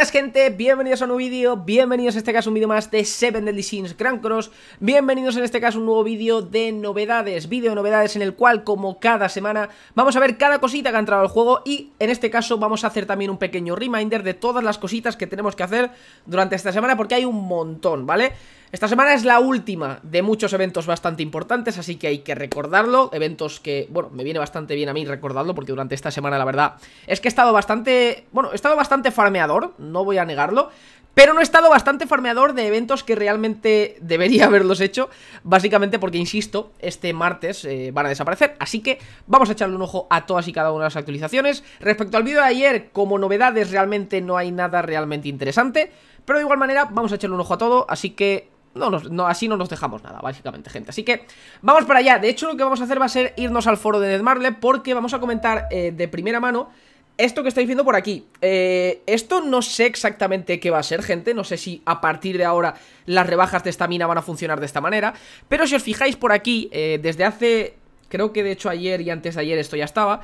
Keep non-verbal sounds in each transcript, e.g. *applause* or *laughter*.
buenas gente, bienvenidos a un nuevo vídeo, bienvenidos en este caso a un vídeo más de Seven Deadly Sins Grand Cross Bienvenidos en este caso un nuevo vídeo de novedades, vídeo de novedades en el cual como cada semana vamos a ver cada cosita que ha entrado al juego Y en este caso vamos a hacer también un pequeño reminder de todas las cositas que tenemos que hacer durante esta semana porque hay un montón, ¿vale? Esta semana es la última de muchos eventos bastante importantes, así que hay que recordarlo. Eventos que, bueno, me viene bastante bien a mí recordarlo, porque durante esta semana, la verdad, es que he estado bastante... Bueno, he estado bastante farmeador, no voy a negarlo. Pero no he estado bastante farmeador de eventos que realmente *laughs* debería haberlos hecho, básicamente porque, insisto, este martes eh, van a desaparecer. Así que vamos a echarle un ojo a todas y cada una de las actualizaciones. Respecto al vídeo de ayer, como novedades realmente no hay nada realmente interesante, pero de igual manera vamos a echarle un ojo a todo, así que no, no, así no nos dejamos nada, básicamente, gente Así que vamos para allá, de hecho lo que vamos a hacer va a ser irnos al foro de Marble Porque vamos a comentar eh, de primera mano esto que estáis viendo por aquí eh, Esto no sé exactamente qué va a ser, gente No sé si a partir de ahora las rebajas de esta mina van a funcionar de esta manera Pero si os fijáis por aquí, eh, desde hace... Creo que de hecho ayer y antes de ayer esto ya estaba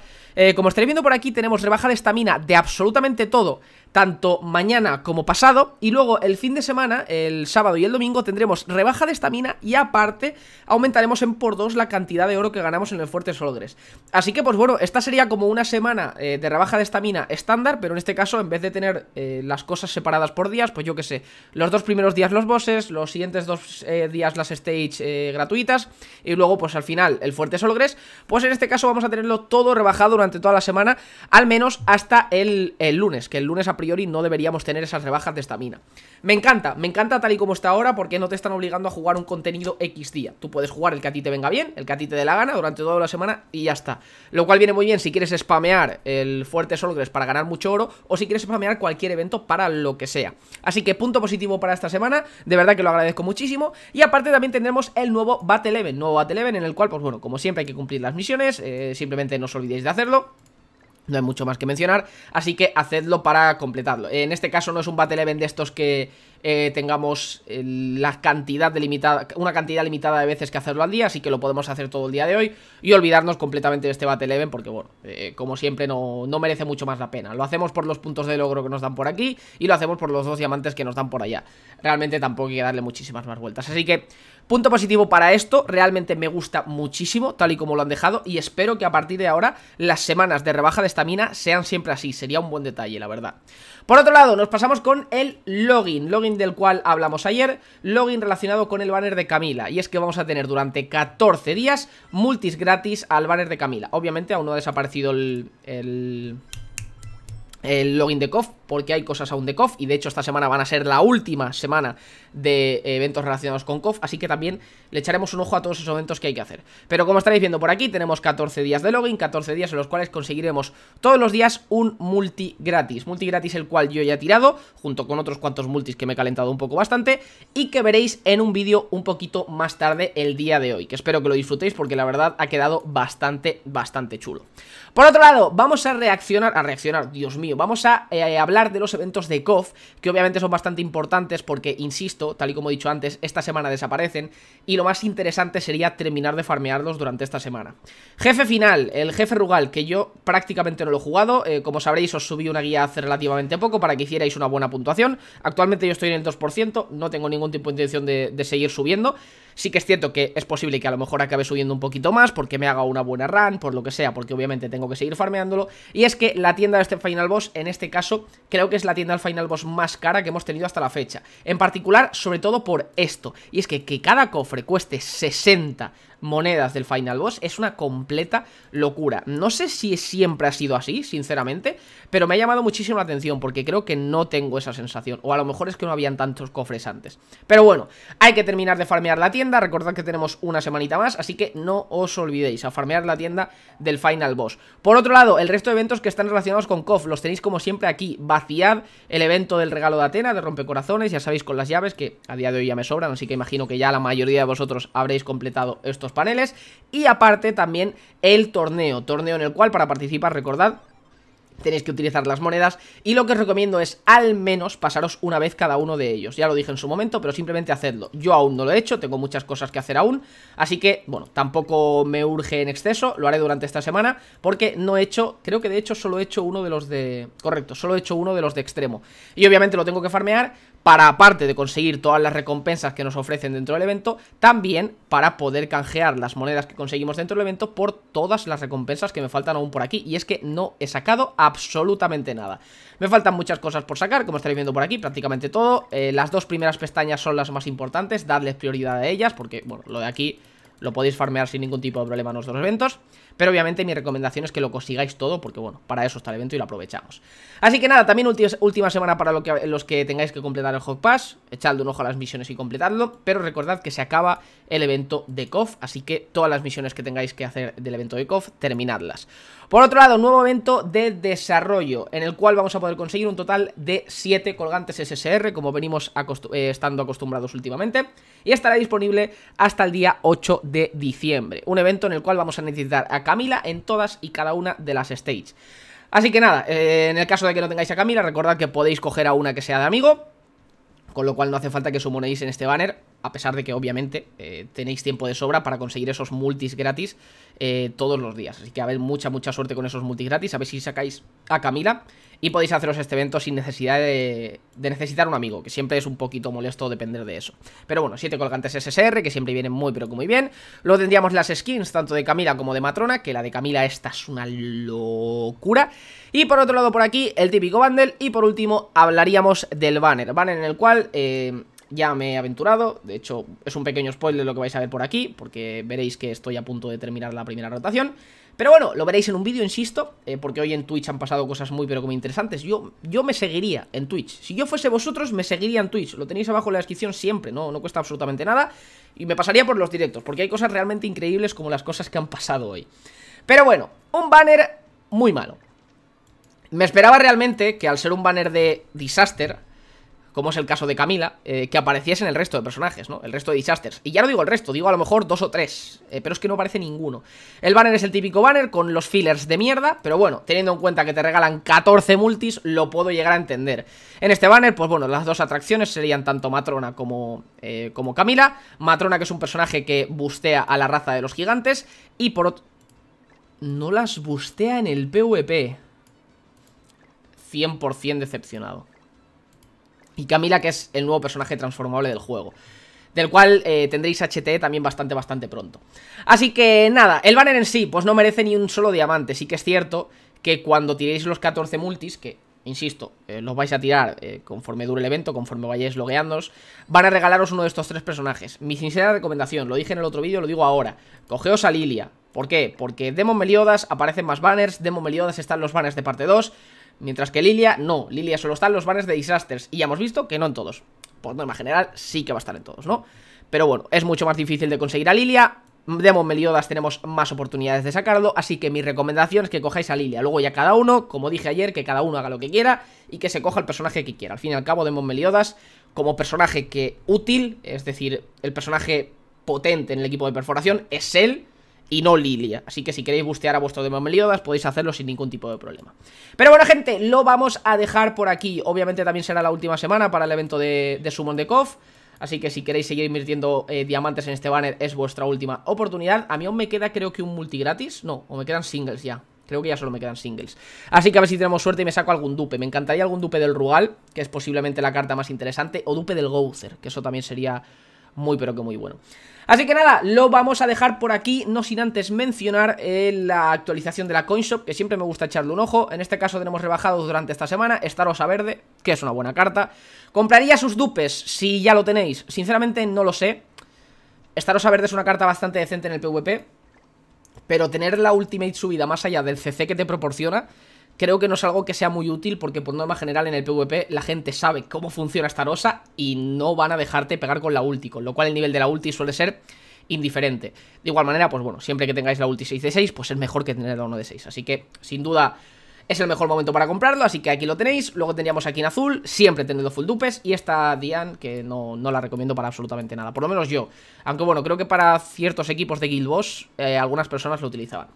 Como estaréis viendo por aquí tenemos rebaja de estamina de absolutamente todo tanto mañana como pasado y luego el fin de semana, el sábado y el domingo tendremos rebaja de estamina y aparte aumentaremos en por dos la cantidad de oro que ganamos en el Fuerte Solgres. Así que pues bueno, esta sería como una semana eh, de rebaja de estamina estándar, pero en este caso en vez de tener eh, las cosas separadas por días, pues yo qué sé, los dos primeros días los bosses, los siguientes dos eh, días las stage gratuitas y luego pues al final el Fuerte Solgres, pues en este caso vamos a tenerlo todo rebajado durante toda la semana, al menos hasta el, el lunes, que el lunes a y no deberíamos tener esas rebajas de mina. Me encanta, me encanta tal y como está ahora porque no te están obligando a jugar un contenido X día. Tú puedes jugar el que a ti te venga bien, el que a ti te dé la gana durante toda la semana y ya está. Lo cual viene muy bien si quieres spamear el fuerte Solgres para ganar mucho oro o si quieres spamear cualquier evento para lo que sea. Así que punto positivo para esta semana, de verdad que lo agradezco muchísimo. Y aparte también tendremos el nuevo Battle Event, nuevo Battle Event en el cual, pues bueno, como siempre hay que cumplir las misiones, eh, simplemente no os olvidéis de hacerlo. No hay mucho más que mencionar, así que hacedlo para completarlo. En este caso no es un Battle Event de estos que eh, tengamos eh, la cantidad delimitada, una cantidad limitada de veces que hacerlo al día, así que lo podemos hacer todo el día de hoy y olvidarnos completamente de este Battle Event porque, bueno, eh, como siempre no, no merece mucho más la pena. Lo hacemos por los puntos de logro que nos dan por aquí y lo hacemos por los dos diamantes que nos dan por allá. Realmente tampoco hay que darle muchísimas más vueltas, así que... Punto positivo para esto, realmente me gusta muchísimo tal y como lo han dejado y espero que a partir de ahora las semanas de rebaja de estamina sean siempre así, sería un buen detalle la verdad. Por otro lado, nos pasamos con el login, login del cual hablamos ayer, login relacionado con el banner de Camila, y es que vamos a tener durante 14 días multis gratis al banner de Camila. Obviamente aún no ha desaparecido el, el, el login de KOF, porque hay cosas aún de KOF y de hecho esta semana van a ser la última semana de eh, eventos relacionados con KOF, así que también le echaremos un ojo a todos esos eventos que hay que hacer. Pero como estaréis viendo por aquí, tenemos 14 días de login, 14 días en los cuales conseguiremos todos los días un multi gratis, multi gratis el cual yo ya he tirado, junto con otros cuantos multis que me he calentado un poco bastante y que veréis en un vídeo un poquito más tarde el día de hoy, que espero que lo disfrutéis porque la verdad ha quedado bastante, bastante chulo. Por otro lado, vamos a reaccionar, a reaccionar, Dios mío, vamos a eh, hablar de los eventos de KOF, que obviamente son bastante importantes porque, insisto, tal y como he dicho antes, esta semana desaparecen y lo más interesante sería terminar de farmearlos durante esta semana. Jefe final, el jefe Rugal, que yo prácticamente no lo he jugado, eh, como sabréis os subí una guía hace relativamente poco para que hicierais una buena puntuación, actualmente yo estoy en el 2%, no tengo ningún tipo de intención de seguir subiendo, Sí que es cierto que es posible que a lo mejor acabe subiendo un poquito más porque me haga una buena run, por lo que sea, porque obviamente tengo que seguir farmeándolo. Y es que la tienda de este Final Boss, en este caso, creo que es la tienda del Final Boss más cara que hemos tenido hasta la fecha. En particular, sobre todo por esto. Y es que que cada cofre cueste 60 monedas del final boss. Es una completa locura. No sé si siempre ha sido así, sinceramente, pero me ha llamado muchísimo la atención porque creo que no tengo esa sensación. O a lo mejor es que no habían tantos cofres antes. Pero bueno, hay que terminar de farmear la tienda. Recordad que tenemos una semanita más, así que no os olvidéis a farmear la tienda del final boss. Por otro lado, el resto de eventos que están relacionados con KOF los tenéis como siempre aquí. Vaciad el evento del regalo de Atena, de rompecorazones, ya sabéis con las llaves que a día de hoy ya me sobran, así que imagino que ya la mayoría de vosotros habréis completado estos paneles y aparte también el torneo, torneo en el cual para participar, recordad, tenéis que utilizar las monedas y lo que os recomiendo es al menos pasaros una vez cada uno de ellos. Ya lo dije en su momento, pero simplemente hacedlo. Yo aún no lo he hecho, tengo muchas cosas que hacer aún, así que, bueno, tampoco me urge en exceso, lo haré durante esta semana, porque no he hecho, creo que de hecho solo he hecho uno de los de... correcto, solo he hecho uno de los de extremo. Y obviamente lo tengo que farmear, para aparte de conseguir todas las recompensas que nos ofrecen dentro del evento, también para poder canjear las monedas que conseguimos dentro del evento por todas las recompensas que me faltan aún por aquí. Y es que no he sacado absolutamente nada. Me faltan muchas cosas por sacar, como estaréis viendo por aquí, prácticamente todo. Eh, las dos primeras pestañas son las más importantes, darles prioridad a ellas, porque, bueno, lo de aquí lo podéis farmear sin ningún tipo de problema en los dos eventos. Pero obviamente mi recomendación es que lo consigáis todo porque, bueno, para eso está el evento y lo aprovechamos. Así que nada, también última semana para los que tengáis que completar el Hog Pass. Echadle un ojo a las misiones y completadlo. Pero recordad que se acaba el evento de KOF, así que todas las misiones que tengáis que hacer del evento de KOF, terminadlas. Por otro lado, nuevo evento de desarrollo, en el cual vamos a poder conseguir un total de 7 colgantes SSR, como venimos eh, estando acostumbrados últimamente, y estará disponible hasta el día 8 de diciembre. Un evento en el cual vamos a necesitar a Camila en todas y cada una de las stages. Así que nada, eh, en el caso de que no tengáis a Camila, recordad que podéis coger a una que sea de amigo, con lo cual no hace falta que sumonéis en este banner, a pesar de que obviamente eh, tenéis tiempo de sobra para conseguir esos multis gratis eh, todos los días. Así que a ver, mucha, mucha suerte con esos multigratis, gratis. A ver si sacáis a Camila y podéis haceros este evento sin necesidad de, necesitar un amigo, que siempre es un poquito molesto depender de eso. Pero bueno, 7 colgantes SSR, que siempre vienen muy, pero que muy bien. Luego tendríamos las skins, tanto de Camila como de Matrona, que la de Camila esta es una locura. Y por otro lado, por aquí, el típico bundle. Y por último, hablaríamos del banner. Banner en el cual... Eh, ya me he aventurado, de hecho es un pequeño spoiler lo que vais a ver por aquí, porque veréis que estoy a punto de terminar la primera rotación, pero bueno, lo veréis en un vídeo, insisto, eh, porque hoy en Twitch han pasado cosas muy pero muy interesantes, yo, yo me seguiría en Twitch, si yo fuese vosotros me seguiría en Twitch, lo tenéis abajo en la descripción siempre, no, no cuesta absolutamente nada, y me pasaría por los directos, porque hay cosas realmente increíbles como las cosas que han pasado hoy. Pero bueno, un banner muy malo. Me esperaba realmente que al ser un banner de disaster, como es el caso de Camila, eh, que que en el resto de personajes, ¿no? El resto de disasters. Y ya no digo el resto, digo a lo mejor dos o tres, eh, pero es que no aparece ninguno. El banner es el típico banner con los fillers de mierda, pero bueno, teniendo en cuenta que te regalan 14 multis, lo puedo llegar a entender. En este banner, pues bueno, las dos atracciones serían tanto Matrona como, eh, como Camila. Matrona, que es un personaje que bustea a la raza de los gigantes, y por otro... No las bustea en el PvP. 100% decepcionado. Y Camila, que es el nuevo personaje transformable del juego del cual eh, tendréis HT e también bastante, bastante pronto. Así que nada, el banner en sí, pues no merece ni un solo diamante. Sí que es cierto que cuando tiréis los 14 multis, que insisto, eh, los vais a tirar eh, conforme dure el evento, conforme vayáis logueándoos, van a regalaros uno de estos tres personajes. Mi sincera recomendación, lo dije en el otro vídeo, lo digo ahora, cogeos a Lilia. ¿Por qué? Porque Demon Meliodas aparecen más banners, Demon Meliodas están los banners de parte 2, Mientras que Lilia, no. Lilia solo está en los bares de Disasters. Y ya hemos visto que no en todos. Por norma general, sí que va a estar en todos, ¿no? Pero bueno, es mucho más difícil de conseguir a Lilia. Demon Meliodas tenemos más oportunidades de sacarlo, así que mi recomendación es que cojáis a Lilia. Luego ya cada uno, como dije ayer, que cada uno haga lo que quiera y que se coja el personaje que quiera. Al fin y al cabo, Demon Meliodas, como personaje que útil, es decir, el personaje potente en el equipo de perforación, es él y no Lilia. Así que si queréis bustear a vuestro Demon Meliodas podéis hacerlo sin ningún tipo de problema. Pero bueno, gente, lo vamos a dejar por aquí. Obviamente también será la última semana para el evento de, Summon de Kof. Así que si queréis seguir invirtiendo eh, diamantes en este banner es vuestra última oportunidad. A mí aún me queda creo que un multi gratis. No, o me quedan singles ya. Creo que ya solo me quedan singles. Así que a ver si tenemos suerte y me saco algún dupe. Me encantaría algún dupe del Rugal, que es posiblemente la carta más interesante. O dupe del Gouzer, que eso también sería muy pero que muy bueno. Así que nada, lo vamos a dejar por aquí, no sin antes mencionar eh, la actualización de la CoinShop, que siempre me gusta echarle un ojo. En este caso tenemos rebajados durante esta semana, Starosa Verde, que es una buena carta. ¿Compraría sus dupes si ya lo tenéis? Sinceramente no lo sé. Starosa Verde es una carta bastante decente en el PvP, pero tener la Ultimate subida más allá del CC que te proporciona creo que no es algo que sea muy útil porque por norma general en el PvP la gente sabe cómo funciona esta rosa y no van a dejarte pegar con la ulti, con lo cual el nivel de la ulti suele ser indiferente. De igual manera, pues bueno, siempre que tengáis la ulti 6 de 6, pues es mejor que tener la 1 de 6, así que sin duda... Es el mejor momento para comprarlo, así que aquí lo tenéis. Luego teníamos aquí en azul, siempre teniendo full dupes. Y esta Dian, que no, la recomiendo para absolutamente nada, por lo menos yo. Aunque bueno, creo que para ciertos equipos de Guild Boss, eh, algunas personas lo utilizaban.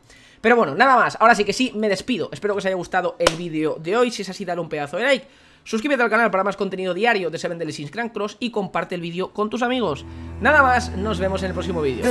Pero bueno, nada más, ahora sí que sí, me despido Espero que os haya gustado el vídeo de hoy Si es así, dale un pedazo de like Suscríbete al canal para más contenido diario de Seven Deadly Crank Cross Y comparte el vídeo con tus amigos Nada más, nos vemos en el próximo vídeo